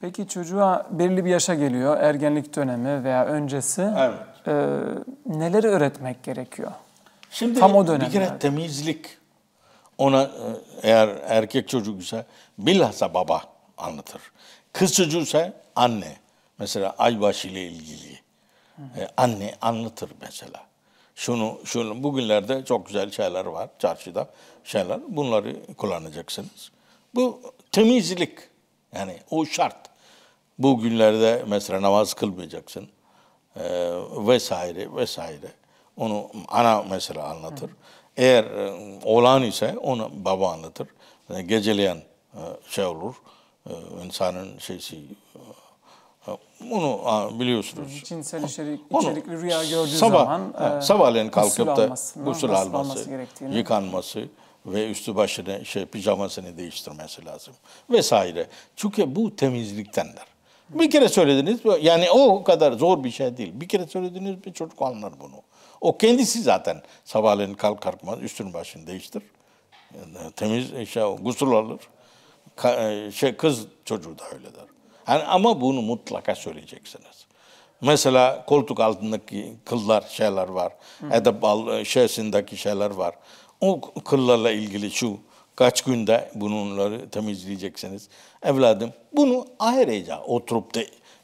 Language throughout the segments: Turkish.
Peki çocuğa belirli bir yaşa geliyor, ergenlik dönemi veya öncesi. Evet. E, neleri öğretmek gerekiyor? Şimdi Tam o dönemde. bir kere temizlik. Ona e, eğer erkek çocuk ise bilhassa baba anlatır. Kız ise anne. Mesela aybaşı ile ilgili. Ee, anne anlatır mesela. Şunu, şunu bugünlerde çok güzel şeyler var çarşıda şeyler. Bunları kullanacaksınız. Bu temizlik yani o şart. Bu günlerde mesela namaz kılmayacaksın e, vesaire vesaire. Onu ana mesela anlatır. Hı. Eğer e, oğlan ise onu baba anlatır. Yani geceleyen e, şey olur. E, insanın şeysi bunu e, biliyorsunuz. Cinsel içerik, içerikli rüya gördüğü sabah, zaman he, e, sabahleyin kalkıp da gusül alması, alması yıkanması, ve üstü başını şey pijamasını değiştirmesi lazım vesaire. Çünkü bu temizliktendir. Bir kere söylediniz yani o kadar zor bir şey değil. Bir kere söylediniz bir çocuk anlar bunu. O kendisi zaten sabahleyin kalk kalkmaz üstün başını değiştir. Temiz şey, gusül alır. Ka, e, şey, kız çocuğu da öyle der. Yani ama bunu mutlaka söyleyeceksiniz. Mesela koltuk altındaki kıllar, şeyler var. Edep al, e, şeysindeki şeyler var. O kıllarla ilgili şu kaç günde bunları temizleyeceksiniz. Evladım bunu ayrıca oturup da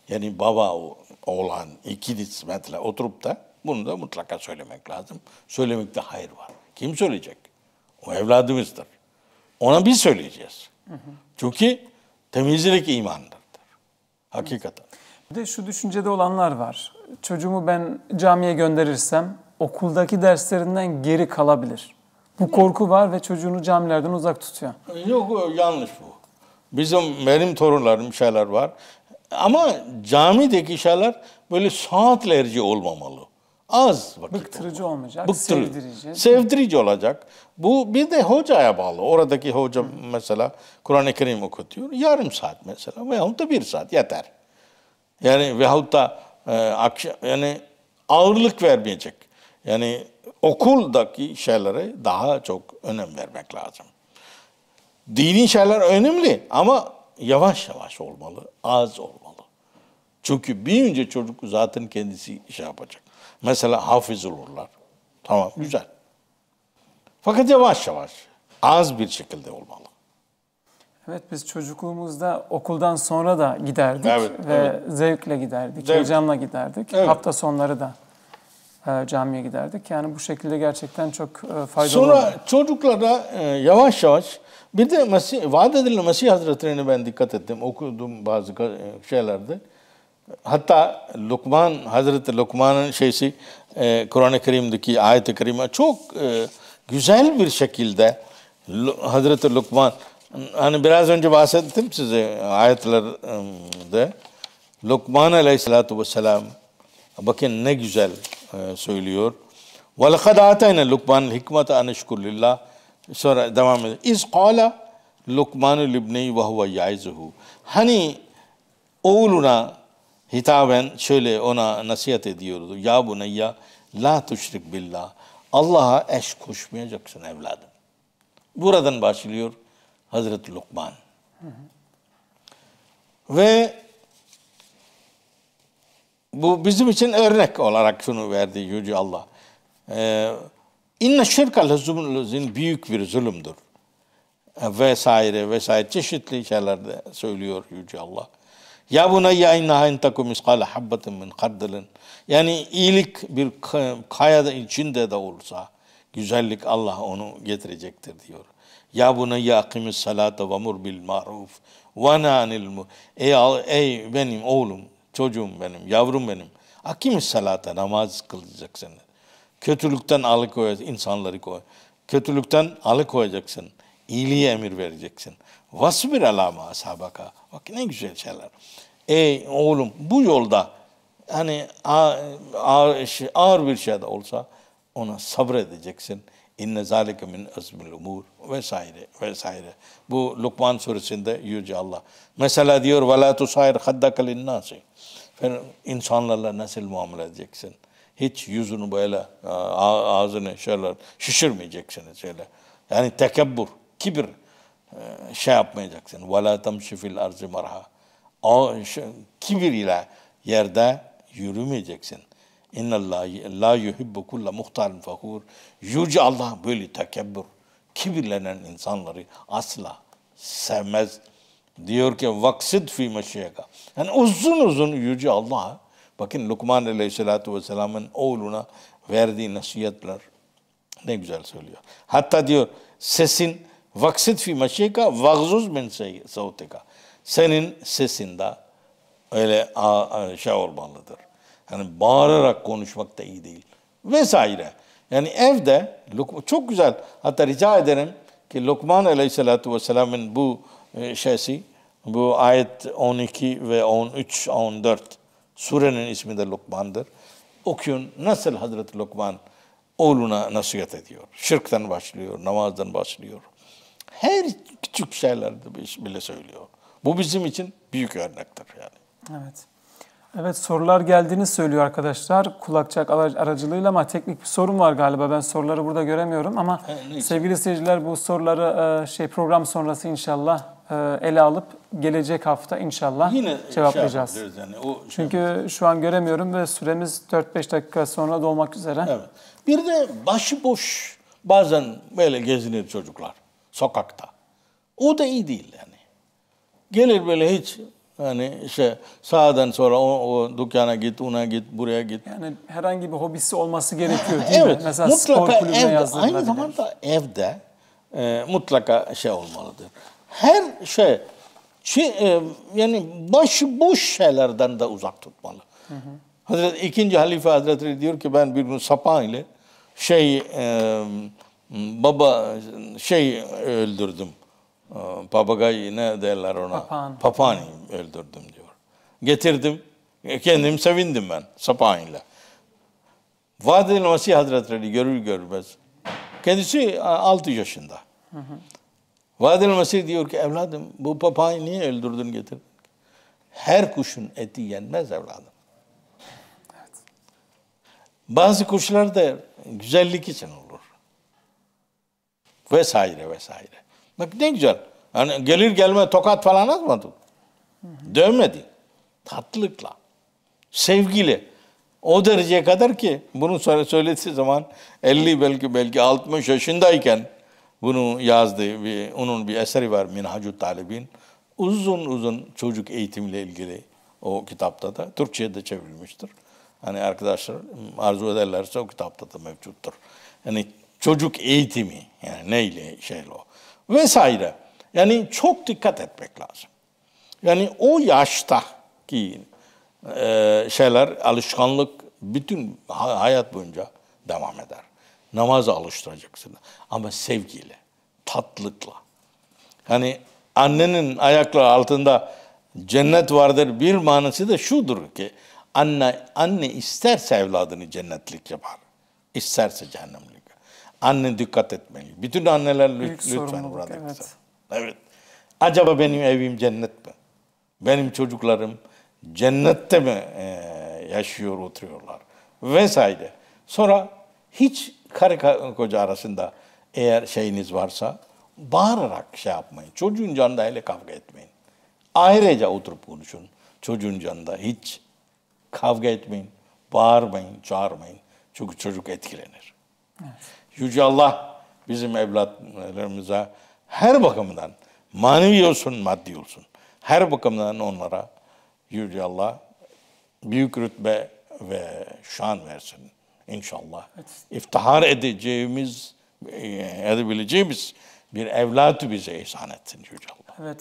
yani baba olan iki nispetle oturup da bunu da mutlaka söylemek lazım. Söylemekte hayır var. Kim söyleyecek? O evladımızdır. Ona biz söyleyeceğiz. Hı hı. Çünkü temizlik imandırdır. Hakikaten. Bir de şu düşüncede olanlar var. Çocuğumu ben camiye gönderirsem okuldaki derslerinden geri kalabilir. Bu korku var ve çocuğunu camilerden uzak tutuyor. Yok yanlış bu. Bizim benim torunlarım şeyler var. Ama camideki şeyler böyle saatlerce olmamalı. Az vakit. Bıktırıcı olmalı. olmayacak, Bıktırıcı. sevdirici. Sevdirici olacak. Bu bir de hocaya bağlı. Oradaki hoca mesela Kur'an-ı Kerim okutuyor. Yarım saat mesela veyahut da bir saat yeter. Yani veyahut da e, akşam, yani ağırlık vermeyecek. Yani okuldaki şeylere daha çok önem vermek lazım. Dini şeyler önemli ama yavaş yavaş olmalı, az olmalı. Çünkü bir önce çocuk zaten kendisi şey yapacak. Mesela hafız olurlar. Tamam güzel. Fakat yavaş yavaş, az bir şekilde olmalı. Evet biz çocukluğumuzda okuldan sonra da giderdik evet, ve evet. zevkle giderdik, Zevk. heyecanla giderdik. Evet. Hafta sonları da. E, camiye giderdik. Yani bu şekilde gerçekten çok e, faydalı Sonra oldu. çocuklara e, yavaş yavaş bir de Mesih, vaat edilen Mesih Hazretleri'ne ben dikkat ettim. Okudum bazı şeylerde. Hatta Lokman, Hazreti Lokman'ın şeysi Kur'an-ı Kerim'deki ayet-i kerime çok güzel bir şekilde Hazreti Lokman hani biraz önce bahsettim size ayetlerde Lokman Aleyhisselatü Vesselam bakın ne güzel e, söylüyor. وَلَقَدْ اَتَيْنَا لُقْمَانَ الْحِكْمَةَ اَنَشْكُرْ لِلّٰهِ Sonra devam ediyor. اِذْ قَالَ لُقْمَانُ لِبْنَيْ وَهُوَ يَعِزُهُ Hani oğluna hitaben şöyle ona nasihat ediyordu. Ya bu bunayya la tuşrik billah. Allah'a eş koşmayacaksın evladım. Buradan başlıyor Hazreti Lukman. Hı hı. Ve bu bizim için örnek olarak şunu verdi Yüce Allah. Ee, İnne şirka lezum büyük bir zulümdür. Ee, vesaire vesaire çeşitli şeylerde söylüyor Yüce Allah. Ya buna ya inna intakum miskale habbatin min kardilin. Yani iyilik bir kaya da içinde de olsa güzellik Allah onu getirecektir diyor. Ya buna ya akimis salata ve mur bil maruf ve nanil mu. Ey, ey benim oğlum Çocuğum benim, yavrum benim. Akim salata namaz kılacaksın. Kötülükten alıkoyacaksın insanları koy. Kötülükten alıkoyacaksın. İyiliğe emir vereceksin. Vasbir alama sabaka. Bak ne güzel şeyler. Ey oğlum bu yolda hani ağır, ağır bir şey de olsa ona sabredeceksin. İnne zâlike min azmil umur vesaire vesaire. Bu Lukman suresinde Yüce Allah. Mesela diyor ve la tusayir haddaka linnâsi. İnsanlarla nasıl muamele edeceksin? Hiç yüzünü böyle e, ağzını şöyle şişirmeyeceksiniz öyle. Yani tekebbür, kibir e, şey yapmayacaksın. Ve la temşi fil arzi marha. O kibir ile yerde yürümeyeceksin. İnna la yuhibbu kulla muhtalin fakur. Yüce Allah böyle tekebbür, kibirlenen insanları asla sevmez. Diyor ki vaksid fi meşiyeka. Yani uzun uzun Yüce Allah bakın Lukman Aleyhisselatü Vesselam'ın oğluna verdiği nasihatler ne güzel söylüyor. Hatta diyor sesin vaksid fi meşiyeka vagzuz min sevteka. Senin sesinde öyle şey olmalıdır. Hani bağırarak konuşmak da iyi değil. Vesaire. Yani evde çok güzel hatta rica ederim ki Lokman Aleyhisselatü Vesselam'ın bu e, şeysi bu ayet 12 ve 13, 14 surenin ismi de Lokman'dır. Okuyun nasıl Hazreti Lokman oğluna nasihat ediyor. Şirkten başlıyor, namazdan başlıyor. Her küçük şeylerde bile söylüyor. Bu bizim için büyük örnektir yani. Evet. Evet sorular geldiğini söylüyor arkadaşlar kulakçak aracılığıyla ama teknik bir sorun var galiba ben soruları burada göremiyorum ama ha, sevgili seyirciler bu soruları e, şey program sonrası inşallah e, ele alıp gelecek hafta inşallah Yine şey cevaplayacağız. Şey yani, o şey Çünkü yapacağız. şu an göremiyorum ve süremiz 4-5 dakika sonra dolmak üzere. Evet. Bir de başıboş bazen böyle geziniyor çocuklar sokakta. O da iyi değil yani. Gelir böyle hiç Hani işte sağdan sonra o, o dükkana git, una git, buraya git. Yani herhangi bir hobisi olması gerekiyor değil evet, mi? Mesela mutlaka spor evde, aynı zamanda evde e, mutlaka şey olmalıdır. Her şey çi, e, yani başı şeylerden de uzak tutmalı. Hı hı. Hazreti, ikinci halife hazretleri diyor ki ben bir gün sapan ile şey e, baba şey öldürdüm. Ee, papagayı ne derler ona? Papağan. Papağanı öldürdüm diyor. Getirdim. E, kendim sevindim ben sapağıyla. Vadil Masih Hazretleri görür görmez. Kendisi 6 e, yaşında. Hı Vadil Masih diyor ki evladım bu papağanı niye öldürdün getirdin? Her kuşun eti yenmez evladım. Bazı kuşlar da güzellik için olur. Vesaire vesaire. Bak ne güzel. Yani gelir gelme tokat falan atmadı. Dövmedi. Tatlılıkla. Sevgili. O dereceye kadar ki bunu sonra söylediği zaman 50 belki belki 60 yaşındayken bunu yazdı. Bir, onun bir eseri var Minhacu Talibin. Uzun uzun çocuk eğitimle ilgili o kitapta da Türkçe'ye de çevrilmiştir. Hani arkadaşlar arzu ederlerse o kitapta da mevcuttur. Yani çocuk eğitimi yani neyle şey o vesaire. Yani çok dikkat etmek lazım. Yani o yaşta ki ee, şeyler alışkanlık bütün hayat boyunca devam eder. Namaza alıştıracaksın ama sevgiyle, tatlıkla. Hani annenin ayakları altında cennet vardır bir manası da şudur ki anne anne isterse evladını cennetlik yapar. İsterse cehennemlik. Anne dikkat etmeli. Bütün anneler Büyük lütfen burada. Evet. Kısa. evet. Acaba benim evim cennet mi? Benim çocuklarım cennette mi e, yaşıyor, oturuyorlar? Vesaire. Sonra hiç karı koca arasında eğer şeyiniz varsa bağırarak şey yapmayın. Çocuğun canında hele kavga etmeyin. Ayrıca oturup konuşun. Çocuğun canında hiç kavga etmeyin. Bağırmayın, çağırmayın. Çünkü çocuk etkilenir. Evet. Yüce Allah bizim evlatlarımıza her bakımdan manevi olsun, maddi olsun. Her bakımdan onlara Yüce Allah büyük rütbe ve şan versin inşallah. Evet. İftihar edeceğimiz, e, edebileceğimiz bir evlat bize ihsan etsin Yüce Allah. Evet.